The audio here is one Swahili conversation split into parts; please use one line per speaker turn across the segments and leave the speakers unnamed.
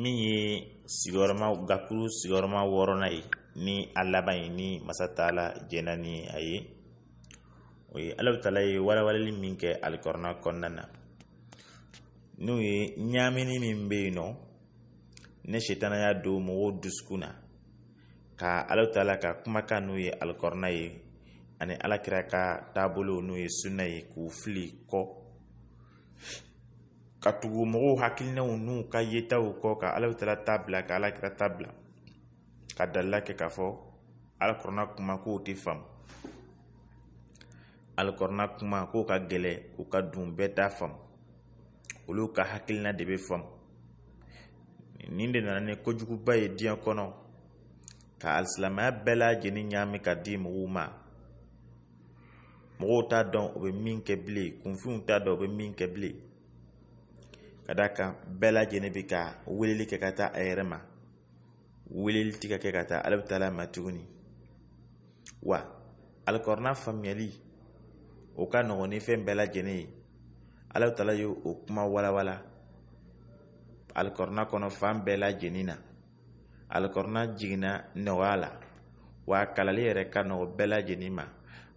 min ye sigiyɔrɔma gakuru sigiyɔrɔma wɔɔrɔnan ye ni a laban ye ni masa taala jɛnna ni a ye o ye alahu taala ye walawalali min kɛ alikɔrɔna kɔnɔna na n'o ye ɲaamini min bɛ yen nɔ ne sitana y'a don mɔgɔw dusukun na ka alahu taala ka kumakan n'o ye alikɔrɔna ye ani alakira ka taabolo n'o ye sunna ye k'u fili kɔ ka tugu mɔgɔw hakilinaw n'u ka yetaw kɔ ka ala alabatala ta bila ka alakira ta bila ka dalila kɛ k'a fɔ alakɔrɔna kuma k'o tɛ faamu alikɔrɔna kuma k'o ka gɛlɛ u ka dun bɛɛ t'a faamu olu ka hakilina de bɛ faamu nin de nana ni kojuguba ye diɲɛ kɔnɔ ka alisilamaya bɛɛ lajɛlen ɲaami ka di mɔgɔw ma mɔgɔw t'a dɔn u bɛ min kɛ bilen kunfinw t'a dɔn u bɛ min kɛ bilen ka da kan bɛɛ lajɛlen bɛ ka weleli kɛ ka taa a yɛrɛ ma weleli tɛ ka kɛ ka taa ala ma tuguni wa alikɔrɔna faamuyali o ka nɔgɔn ni fɛn bɛɛ lajɛlen ye ala bɛ taa ye o kuma walawala alikɔrɔna kɔnɔ fan bɛɛ lajɛlen na alikɔrɔna jiginna nɔgɔya la wa kalali yɛrɛ ka nɔgɔn bɛɛ lajɛlen ma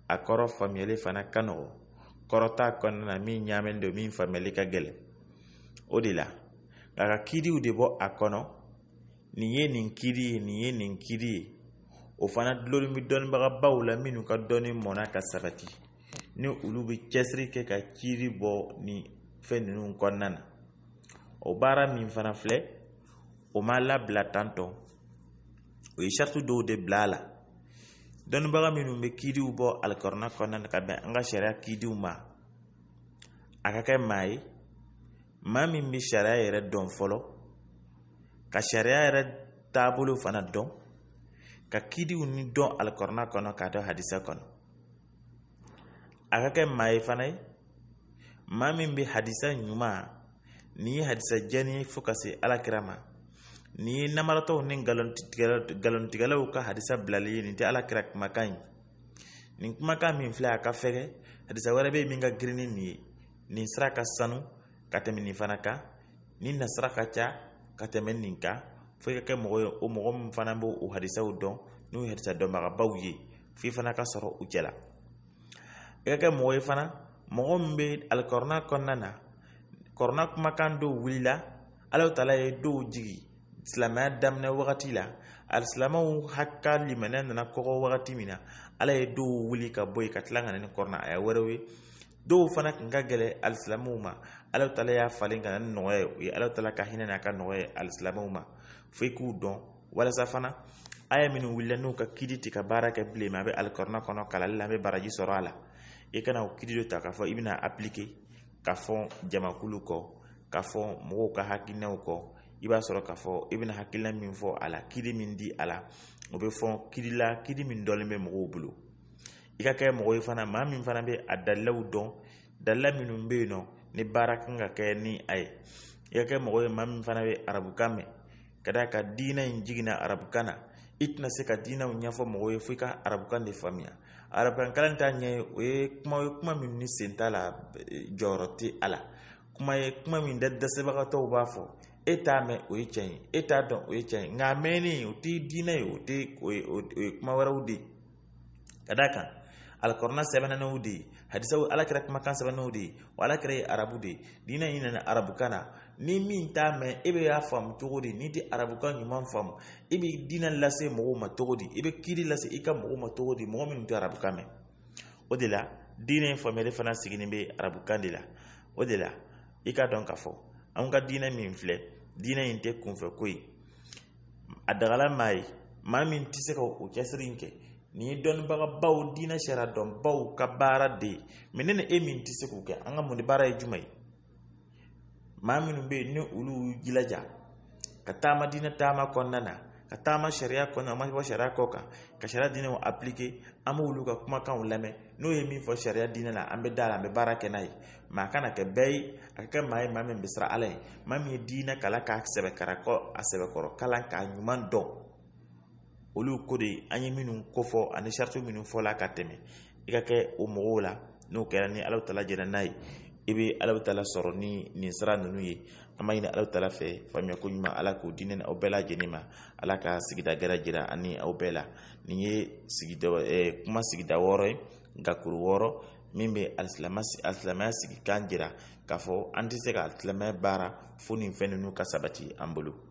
a kɔrɔ faamuyali fana ka nɔgɔn kɔrɔta kɔnɔna na min ɲaaminen don min faamuyali ka gɛlɛn o de la nka ka kiiriw de bɔ a kɔnɔ nin ye nin kiiri ye nin ye nin kiiri ye o fana dulonlen bɛ dɔnnibagabaw la minnu ka dɔnni mɔnna ka sabati ni olu bɛ cɛsiri kɛ ka kiiri bɔ nin fɛn ninnu kɔnɔna na o baara min fana filɛ o ma labila tantɔ o ye sariti dɔw de bila a la dɔnnibaga minnu bɛ kiiriw bɔ alikɔrɔna kɔnɔna na ka bɛn an ka sariya kiiriw ma a ka kɛ maa ye maa min bi sariya yɛrɛ dɔn fɔlɔ ka sariya yɛrɛ taabolo fana dɔn ka kidiw ni dɔn alikɔrɔna kɔnɔ k'a dɔn hadisa kɔnɔ a ka kɛ maa ye fana ye maa min bi hadisa ɲuman ni ye hadisa jɛni ye fo ka se alakira ma ni ye namaratɔw ni galontigɛlaw ka hadisa bilali ye nin tɛ alakira kumakan ye nin kumakan min filɛ a ka fɛgɛ hadisa wɛrɛ bɛ yen min ka girin ni nin ye nin sira ka sanu. katemi ni nin fana kan ni nasira ka ca ka tɛmɛ nin kan fo i ka kɛ mɔgɔ ye o mɔgɔ min fana b'o o hadisaw dɔn n'u ye hadisa dɔnbagabaw ye f'i fana ka sɔrɔ u cɛla i ka kɛ mɔgɔ ye fana mɔgɔ min bɛ alikɔrɔna kɔnɔna na kɔrɔna kumakan dɔw wulila alaw taala ye dɔw jigi silamɛya daminɛ wagati la alisilamaw hakɛ limaniya nana kɔgɔ wagati min na ala ye dɔw wuli ka bɔ yen ka tila ka na ni kɔrɔna a wɛrɛw ye dɔw fana tun ka gɛlɛ alisilamaw ma ala tala y'a falen ka na ni nɔgɔya ye o ye ala tala ka hinɛ n'a ka nɔgɔya ye alisilamɛw ma fo i k'u dɔn walasa fana aya minnu wulila n'u ka kidi tɛ ka baara kɛ bilen mɛ a bɛ alikɔrɔna kɔnɔ kalali la an bɛ baraji sɔrɔ a la i kana o kidi dɔ ta k'a fɔ i bɛna apilike ka fɔ jamakulu kɔ ka fɔ mɔgɔw ka hakilinaw kɔ i b'a sɔrɔ k'a fɔ i bɛna hakilina min fɔ a la kidi min di a la o bɛ fɔ kidila kidi min dɔlen bɛ mɔgɔw bolo i ka kɛ mɔgɔ ye fana maa min fana bɛ a dalilaw dɔn dalila minnu bɛ yen nɔ ni baara kan ka kɛ ni a ye i ka kɛ mɔgɔ ye maa min fana bɛ arabukan mɛn ka d'a kan diinɛ in jiginna arabukan na i tɛna se ka diinɛw ɲɛfɔ mɔgɔw ye f'i ka arabukan de faamuya arabukan kalan t'a ɲɛ ye o ye kuma ye kuma min ni sen t'a la eh, jɔyɔrɔ tɛ a la kuma ye kuma min da dɛsɛbagatɔw b'a fɔ e t'a mɛn o ye tiɲɛ ye e t'a dɔn o ye tiɲɛ ye nka a mɛnnen o tɛ diinɛ ye o tɛ o ye kuma wɛrɛw de ye ka d'a kan alkɔrɔna sɛbɛnnaw de ye hadisaw ala kɛra kumakan sɛbɛnnaw de ye wa ala kɛra ye arabu de ye diinɛ in nana arabukan na ni min t'a mɛn e bɛ y'a faamu cogo di n'i tɛ arabukan ɲuman faamu e bɛ diinɛ lase mɔgɔw ma cogo di i bɛ kiiri lase i ka mɔgɔw ma cogo di mɔgɔ minnu tɛ arabukan mɛn o de la diinɛ in faamuyali fana sigilen bɛ arabukan de la o de la i k'a dɔn k'a fɔ anw ka diinɛ min filɛ diinɛ in tɛ kunfɛ ko ye a dagala maa ye maa min tɛ se ka o cɛsiri in kɛ Ni ye dɔnnibagabaw diinɛ sariya dɔnbaw ka baara de ye mɛ ne ni e min tɛ se k'o kɛ an ka mun de baara ye jumɛn ye maa minnu bɛ yen ni olu y'u jilaja ka taama diinɛ taama kɔnɔna na ka taama sariya kɔnɔna na ma bɔ sariya kɔ kan ka sariya diinɛw appliquer an b'olu ka kumakanw lamɛn n'o ye min fɔ sariya diinɛ la an bɛ da la an bɛ baara kɛ n'a ye maa kana kɛ bɛɛ ye a ka kɛ maa ye maa min bɛ siran ala ye maa min ye diinɛ kalan k'a sɛbɛkɔrɔ kalan k'a ɲuman dɔn olu ko de an ye minnu kofɔ ani sariti minnu fɔla ka tɛmɛ i ka kɛ o mɔgɔw la n'o kɛra ni ala tala jɛra n'a ye i bɛ ala tala sɔrɔ ni nin sira ninnu ye an b'a ɲini ala tala fɛ faamuya ko ɲuman ala k'o diinɛ aw bɛɛ lajɛlen ma ala ka sigida gɛrɛ jira ani aw bɛɛ la nin ye sigida eh, kuma sigida wɔɔrɔ ye nka kuru wɔɔrɔ min bɛ alisilamaya sigi kan jira k'a fɔ an tɛ se ka alisilamaya baara fo nin fɛn ninnu ka sabati an bolo